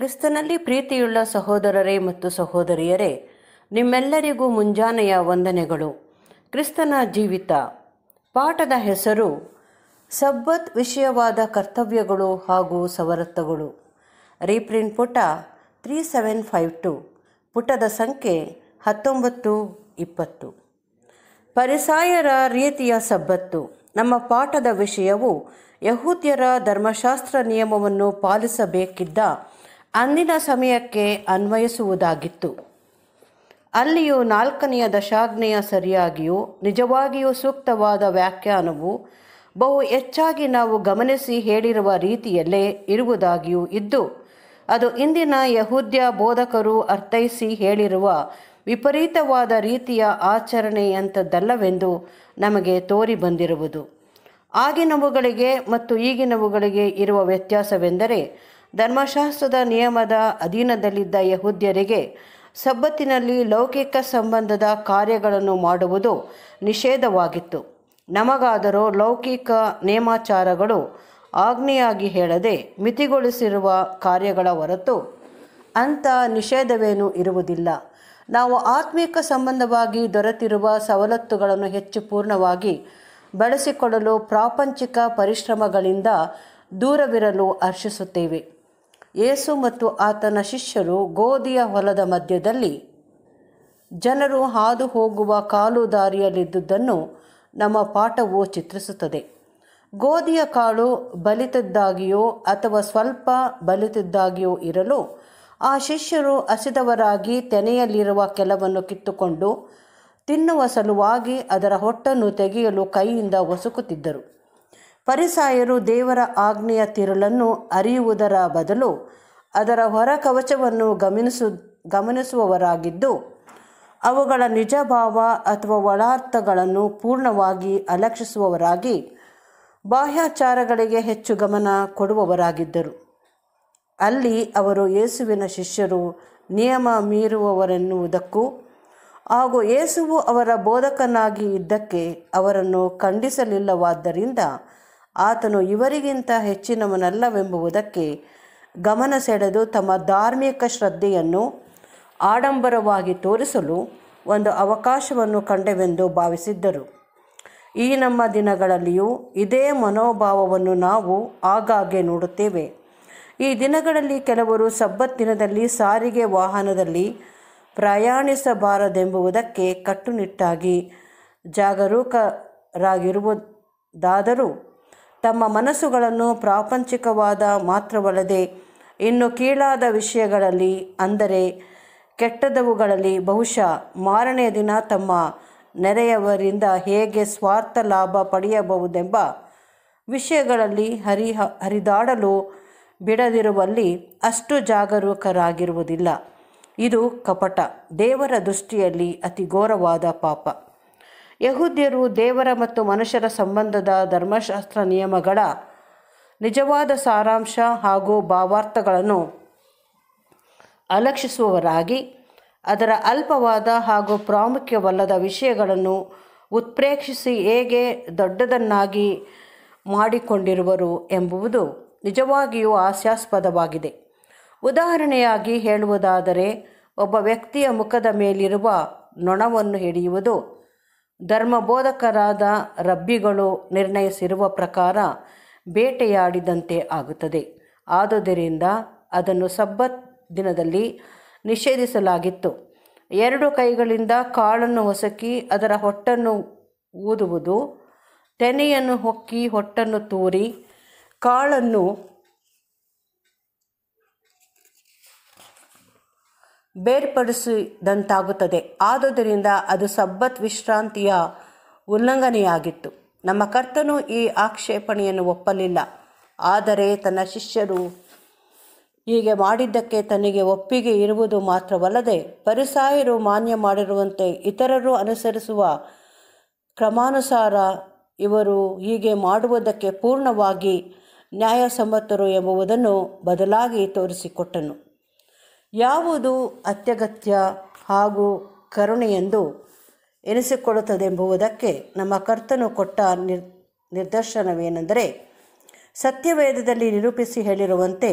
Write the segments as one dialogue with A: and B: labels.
A: ಕ್ರಿಸ್ತನಲ್ಲಿ ಪ್ರೀತಿಯುಳ್ಳ ಸಹೋದರರೇ ಮತ್ತು ಸಹೋದರಿಯರೇ ನಿಮ್ಮೆಲ್ಲರಿಗೂ ಮುಂಜಾನೆಯ ವಂದನೆಗಳು ಕ್ರಿಸ್ತನ ಜೀವಿತ ಪಾಠದ ಹೆಸರು ಸಬ್ಬತ್ ವಿಷಯವಾದ ಕರ್ತವ್ಯಗಳು ಹಾಗೂ ಸವರತ್ತಗಳು ರೀಪ್ರಿಂಟ್ ಪುಟ ತ್ರೀ ಸೆವೆನ್ ಫೈವ್ ಟು ಪುಟದ ಸಂಖ್ಯೆ ಹತ್ತೊಂಬತ್ತು ಇಪ್ಪತ್ತು ಪರಿಸಾಯರ ರೀತಿಯ ಸಬ್ಬತ್ತು ನಮ್ಮ ಪಾಠದ ವಿಷಯವು ಯಹೂದ್ಯರ ಧರ್ಮಶಾಸ್ತ್ರ ನಿಯಮವನ್ನು ಪಾಲಿಸಬೇಕಿದ್ದ ಅಂದಿನ ಸಮಯಕ್ಕೆ ಅನ್ವಯಿಸುವುದಾಗಿತ್ತು ಅಲ್ಲಿಯೂ ನಾಲ್ಕನೆಯ ದಶಾಗ್ನೆಯ ಸರಿಯಾಗಿಯೂ ನಿಜವಾಗಿಯೂ ಸೂಕ್ತವಾದ ವ್ಯಾಖ್ಯಾನವು ಬಹು ಹೆಚ್ಚಾಗಿ ನಾವು ಗಮನಿಸಿ ಹೇಳಿರುವ ರೀತಿಯಲ್ಲೇ ಇರುವುದಾಗಿಯೂ ಇದ್ದು ಅದು ಇಂದಿನ ಯಹೂದ್ಯ ಬೋಧಕರು ಅರ್ಥೈಸಿ ಹೇಳಿರುವ ವಿಪರೀತವಾದ ರೀತಿಯ ಆಚರಣೆಯಂಥದ್ದಲ್ಲವೆಂದು ನಮಗೆ ತೋರಿ ಬಂದಿರುವುದು ಆಗಿನವುಗಳಿಗೆ ಮತ್ತು ಈಗಿನವುಗಳಿಗೆ ಇರುವ ವ್ಯತ್ಯಾಸವೆಂದರೆ ಧರ್ಮಶಾಸ್ತ್ರದ ನಿಯಮದ ಅಧೀನದಲ್ಲಿದ್ದ ಯಹೂದ್ಯರಿಗೆ ಸಬ್ಬತ್ತಿನಲ್ಲಿ ಲೌಕಿಕ ಸಂಬಂಧದ ಕಾರ್ಯಗಳನ್ನು ಮಾಡುವುದು ನಿಷೇಧವಾಗಿತ್ತು ನಮಗಾದರೂ ಲೌಕಿಕ ನೇಮಾಚಾರಗಳು ಆಗ್ನೆಯಾಗಿ ಹೇಳದೆ ಮಿತಿಗೊಳಿಸಿರುವ ಕಾರ್ಯಗಳ ಹೊರತು ಅಂಥ ನಿಷೇಧವೇನೂ ಇರುವುದಿಲ್ಲ ನಾವು ಆತ್ಮಿಕ ಸಂಬಂಧವಾಗಿ ದೊರೆತಿರುವ ಸವಲತ್ತುಗಳನ್ನು ಹೆಚ್ಚು ಪೂರ್ಣವಾಗಿ ಬಳಸಿಕೊಳ್ಳಲು ಪ್ರಾಪಂಚಿಕ ಪರಿಶ್ರಮಗಳಿಂದ ದೂರವಿರಲು ಹರ್ಷಿಸುತ್ತೇವೆ ಯೇಸು ಮತ್ತು ಆತನ ಶಿಷ್ಯರು ಗೋಧಿಯ ಹೊಲದ ಮಧ್ಯದಲ್ಲಿ ಜನರು ಹಾದು ಹೋಗುವ ಕಾಲು ದಾರಿಯಲ್ಲಿದ್ದುದನ್ನು ನಮ್ಮ ಪಾಠವು ಚಿತ್ರಿಸುತ್ತದೆ ಗೋಧಿಯ ಕಾಳು ಬಲಿತದ್ದಾಗಿಯೋ ಅಥವಾ ಸ್ವಲ್ಪ ಬಲಿತದ್ದಾಗಿಯೋ ಇರಲು ಆ ಶಿಷ್ಯರು ಹಸಿದವರಾಗಿ ತೆನೆಯಲ್ಲಿರುವ ಕೆಲವನ್ನು ಕಿತ್ತುಕೊಂಡು ತಿನ್ನುವ ಸಲುವಾಗಿ ಅದರ ಹೊಟ್ಟನ್ನು ತೆಗೆಯಲು ಕೈಯಿಂದ ಒಸುಕುತ್ತಿದ್ದರು ಪರಿಸಾಯರು ದೇವರ ಆಜ್ಞೆಯ ತಿರುಳನ್ನು ಅರಿಯುವುದರ ಬದಲು ಅದರ ಹೊರ ಕವಚವನ್ನು ಗಮನಿಸು ಗಮನಿಸುವವರಾಗಿದ್ದು ಅವುಗಳ ನಿಜ ಭಾವ ಅಥವಾ ಒಳಾರ್ಥಗಳನ್ನು ಪೂರ್ಣವಾಗಿ ಅಲಕ್ಷಿಸುವವರಾಗಿ ಬಾಹ್ಯಾಚಾರಗಳಿಗೆ ಹೆಚ್ಚು ಗಮನ ಕೊಡುವವರಾಗಿದ್ದರು ಅಲ್ಲಿ ಅವರು ಯೇಸುವಿನ ಶಿಷ್ಯರು ನಿಯಮ ಮೀರುವವರೆನ್ನುವುದಕ್ಕೂ ಹಾಗೂ ಯೇಸುವು ಅವರ ಬೋಧಕನಾಗಿ ಇದ್ದಕ್ಕೆ ಅವರನ್ನು ಖಂಡಿಸಲಿಲ್ಲವಾದ್ದರಿಂದ ಆತನು ಇವರಿಗಿಂತ ಹೆಚ್ಚಿನವನಲ್ಲವೆಂಬುವುದಕ್ಕೆ ಗಮನ ಸೆಳೆದು ತಮ್ಮ ಧಾರ್ಮಿಕ ಶ್ರದ್ಧೆಯನ್ನು ಆಡಂಬರವಾಗಿ ತೋರಿಸಲು ಒಂದು ಅವಕಾಶವನ್ನು ಕಂಡೆವೆಂದು ಭಾವಿಸಿದ್ದರು ಈ ನಮ್ಮ ದಿನಗಳಲ್ಲಿಯೂ ಇದೇ ಮನೋಭಾವವನ್ನು ನಾವು ಆಗಾಗ್ಗೆ ನೋಡುತ್ತೇವೆ ಈ ದಿನಗಳಲ್ಲಿ ಕೆಲವರು ಸಬ್ಬತ್ ದಿನದಲ್ಲಿ ಸಾರಿಗೆ ವಾಹನದಲ್ಲಿ ಪ್ರಯಾಣಿಸಬಾರದೆಂಬುದಕ್ಕೆ ಕಟ್ಟುನಿಟ್ಟಾಗಿ ಜಾಗರೂಕರಾಗಿರುವುದಾದರೂ ತಮ್ಮ ಮನಸ್ಸುಗಳನ್ನು ಪ್ರಾಪಂಚಿಕವಾದ ಮಾತ್ರವಲ್ಲದೆ ಇನ್ನು ಕೀಳಾದ ವಿಷಯಗಳಲ್ಲಿ ಅಂದರೆ ಕೆಟ್ಟದವುಗಳಲ್ಲಿ ಬಹುಶಃ ಮಾರನೆಯ ದಿನ ತಮ್ಮ ನೆರೆಯವರಿಂದ ಹೇಗೆ ಸ್ವಾರ್ಥ ಲಾಭ ಪಡೆಯಬಹುದೆಂಬ ವಿಷಯಗಳಲ್ಲಿ ಹರಿಹ ಹರಿದಾಡಲು ಬಿಡದಿರುವಲ್ಲಿ ಅಷ್ಟು ಜಾಗರೂಕರಾಗಿರುವುದಿಲ್ಲ ಇದು ಕಪಟ ದೇವರ ದೃಷ್ಟಿಯಲ್ಲಿ ಅತಿ ಘೋರವಾದ ಪಾಪ ಯಹೂದ್ಯರು ದೇವರ ಮತ್ತು ಮನುಷ್ಯರ ಸಂಬಂಧದ ಧರ್ಮಶಾಸ್ತ್ರ ನಿಯಮಗಳ ನಿಜವಾದ ಸಾರಾಂಶ ಹಾಗೂ ಭಾವಾರ್ಥಗಳನ್ನು ಅಲಕ್ಷಿಸುವವರಾಗಿ ಅದರ ಅಲ್ಪವಾದ ಹಾಗೂ ಪ್ರಾಮುಖ್ಯವಲ್ಲದ ವಿಷಯಗಳನ್ನು ಉತ್ಪ್ರೇಕ್ಷಿಸಿ ಹೇಗೆ ದೊಡ್ಡದನ್ನಾಗಿ ಮಾಡಿಕೊಂಡಿರುವರು ಎಂಬುವುದು ನಿಜವಾಗಿಯೂ ಹಾಸ್ಯಾಸ್ಪದವಾಗಿದೆ ಉದಾಹರಣೆಯಾಗಿ ಹೇಳುವುದಾದರೆ ಒಬ್ಬ ವ್ಯಕ್ತಿಯ ಮುಖದ ಮೇಲಿರುವ ನೊಣವನ್ನು ಹಿಡಿಯುವುದು ಧರ್ಮಬೋಧಕರಾದ ರಬ್ಬಿಗಳು ನಿರ್ಣಯಿಸಿರುವ ಪ್ರಕಾರ ಬೇಟೆಯಾಡಿದಂತೆ ಆಗುತ್ತದೆ ಆದುದರಿಂದ ಅದನ್ನು ಸಬ್ಬತ್ ದಿನದಲ್ಲಿ ನಿಷೇಧಿಸಲಾಗಿತ್ತು ಎರಡು ಕೈಗಳಿಂದ ಕಾಳನ್ನು ಹೊಸಕಿ ಅದರ ಹೊಟ್ಟನ್ನು ಊದುವುದು ತೆನೆಯನ್ನು ಹೊಕ್ಕಿ ಹೊಟ್ಟನ್ನು ತೂರಿ ಕಾಳನ್ನು ಬೇರ್ಪಡಿಸಿದಂತಾಗುತ್ತದೆ ಆದುದರಿಂದ ಅದು ಸಬ್ಬತ್ ವಿಶ್ರಾಂತಿಯ ಉಲ್ಲಂಘನೆಯಾಗಿತ್ತು ನಮ್ಮ ಕರ್ತನು ಈ ಆಕ್ಷೇಪಣೆಯನ್ನು ಒಪ್ಪಲಿಲ್ಲ ಆದರೆ ತನ್ನ ಶಿಷ್ಯರು ಹೀಗೆ ಮಾಡಿದ್ದಕ್ಕೆ ತನಗೆ ಒಪ್ಪಿಗೆ ಇರುವುದು ಮಾತ್ರವಲ್ಲದೆ ಪರಿಸಾಯರು ಮಾನ್ಯ ಮಾಡಿರುವಂತೆ ಇತರರು ಅನುಸರಿಸುವ ಕ್ರಮಾನುಸಾರ ಇವರು ಹೀಗೆ ಮಾಡುವುದಕ್ಕೆ ಪೂರ್ಣವಾಗಿ ನ್ಯಾಯಸಮ್ಮತರು ಎಂಬುವುದನ್ನು ಬದಲಾಗಿ ತೋರಿಸಿಕೊಟ್ಟನು ಯಾವುದು ಅತ್ಯಗತ್ಯ ಹಾಗೂ ಎಂದು ಎನಿಸಿಕೊಳ್ಳುತ್ತದೆ ಎಂಬುವುದಕ್ಕೆ ನಮ್ಮ ಕರ್ತನು ಕೊಟ್ಟ ನಿರ್ ನಿದರ್ಶನವೇನೆಂದರೆ ಸತ್ಯವೇದದಲ್ಲಿ ನಿರೂಪಿಸಿ ಹೇಳಿರುವಂತೆ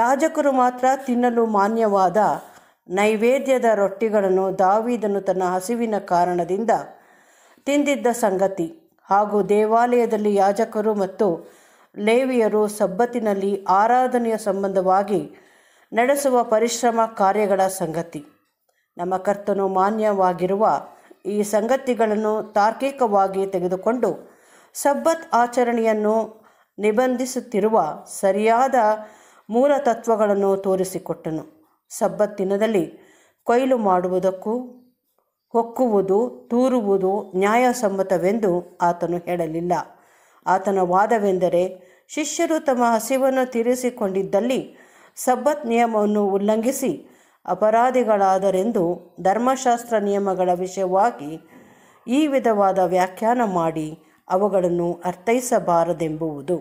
A: ಯಾಜಕರು ಮಾತ್ರ ತಿನ್ನಲು ಮಾನ್ಯವಾದ ನೈವೇದ್ಯದ ರೊಟ್ಟಿಗಳನ್ನು ದಾವಿದನು ತನ್ನ ಹಸಿವಿನ ಕಾರಣದಿಂದ ತಿಂದಿದ್ದ ಸಂಗತಿ ಹಾಗೂ ದೇವಾಲಯದಲ್ಲಿ ಯಾಜಕರು ಮತ್ತು ಲೇವಿಯರು ಸಬ್ಬತ್ತಿನಲ್ಲಿ ಆರಾಧನೆಯ ಸಂಬಂಧವಾಗಿ ನಡೆಸುವ ಪರಿಶ್ರಮ ಕಾರ್ಯಗಳ ಸಂಗತಿ ನಮ್ಮ ಕರ್ತನು ಮಾನ್ಯವಾಗಿರುವ ಈ ಸಂಗತಿಗಳನ್ನು ತಾರ್ಕಿಕವಾಗಿ ತೆಗೆದುಕೊಂಡು ಸಬ್ಬತ್ ಆಚರಣೆಯನ್ನು ನಿಬಂಧಿಸುತ್ತಿರುವ ಸರಿಯಾದ ಮೂಲ ತತ್ವಗಳನ್ನು ತೋರಿಸಿಕೊಟ್ಟನು ಸಬ್ಬತ್ ದಿನದಲ್ಲಿ ಕೊಯ್ಲು ಮಾಡುವುದಕ್ಕೂ ಹೊಕ್ಕುವುದು ತೂರುವುದು ನ್ಯಾಯಸಮ್ಮತವೆಂದು ಆತನು ಹೇಳಲಿಲ್ಲ ಆತನ ವಾದವೆಂದರೆ ಶಿಷ್ಯರು ತಮ್ಮ ಹಸಿವನ್ನು ತೀರಿಸಿಕೊಂಡಿದ್ದಲ್ಲಿ ಸಬ್ಬತ್ ನಿಯಮವನ್ನು ಉಲ್ಲಂಘಿಸಿ ಅಪರಾಧಿಗಳಾದರೆಂದು ಧರ್ಮಶಾಸ್ತ್ರ ನಿಯಮಗಳ ವಿಷಯವಾಗಿ ಈ ವಿಧವಾದ ವ್ಯಾಖ್ಯಾನ ಮಾಡಿ ಅವುಗಳನ್ನು ಅರ್ಥೈಸಬಾರದೆಂಬುವುದು